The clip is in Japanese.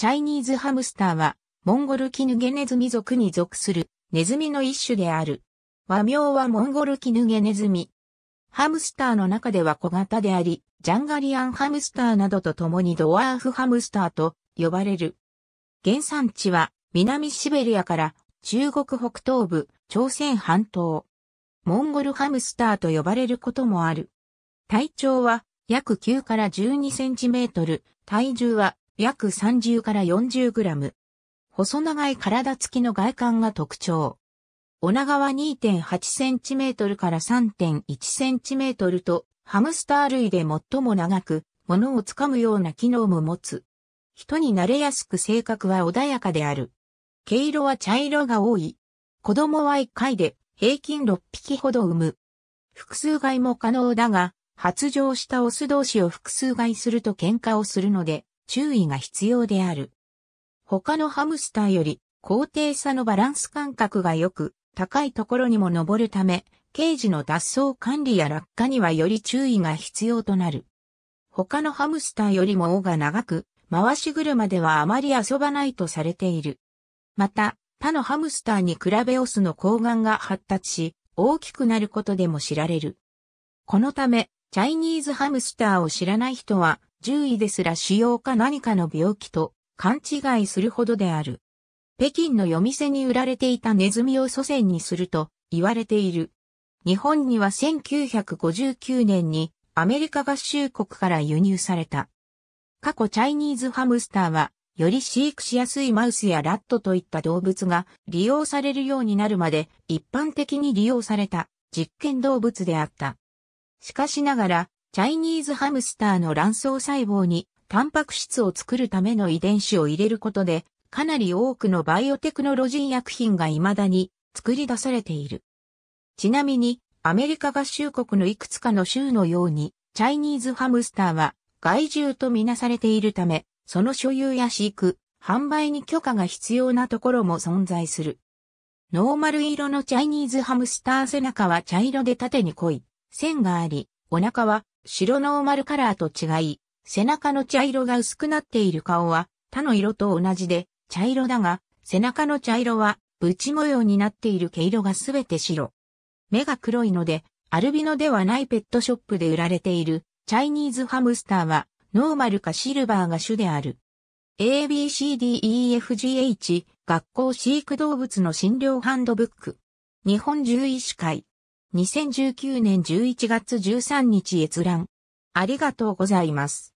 チャイニーズハムスターは、モンゴルキヌゲネズミ族に属するネズミの一種である。和名はモンゴルキヌゲネズミ。ハムスターの中では小型であり、ジャンガリアンハムスターなどと共にドワーフハムスターと呼ばれる。原産地は南シベリアから中国北東部、朝鮮半島。モンゴルハムスターと呼ばれることもある。体長は約9から12センチメートル、体重は約30から40グラム。細長い体付きの外観が特徴。お長は2.8センチメートルから3.1センチメートルと、ハムスター類で最も長く、物をつかむような機能も持つ。人に慣れやすく性格は穏やかである。毛色は茶色が多い。子供は1回で平均6匹ほど産む。複数飼いも可能だが、発情したオス同士を複数飼いすると喧嘩をするので、注意が必要である。他のハムスターより高低差のバランス感覚が良く、高いところにも登るため、ケージの脱走管理や落下にはより注意が必要となる。他のハムスターよりも尾が長く、回し車ではあまり遊ばないとされている。また、他のハムスターに比べオスの睾丸が発達し、大きくなることでも知られる。このため、チャイニーズハムスターを知らない人は、獣医ですら腫瘍か何かの病気と勘違いするほどである。北京の夜店に売られていたネズミを祖先にすると言われている。日本には1959年にアメリカ合衆国から輸入された。過去チャイニーズハムスターは、より飼育しやすいマウスやラットといった動物が利用されるようになるまで一般的に利用された実験動物であった。しかしながらチャイニーズハムスターの卵巣細胞にタンパク質を作るための遺伝子を入れることで、かなり多くのバイオテクノロジー薬品が未だに作り出されている。ちなみに、アメリカ合衆国のいくつかの州のように、チャイニーズハムスターは害獣とみなされているため、その所有や飼育、販売に許可が必要なところも存在する。ノーマル色のチャイニーズハムスター背中は茶色で縦に濃い線があり、お腹は白ノーマルカラーと違い、背中の茶色が薄くなっている顔は他の色と同じで茶色だが、背中の茶色はブチ模様になっている毛色がすべて白。目が黒いので、アルビノではないペットショップで売られているチャイニーズハムスターはノーマルかシルバーが主である。ABCDEFGH 学校飼育動物の診療ハンドブック。日本獣医師会。2019年11月13日閲覧。ありがとうございます。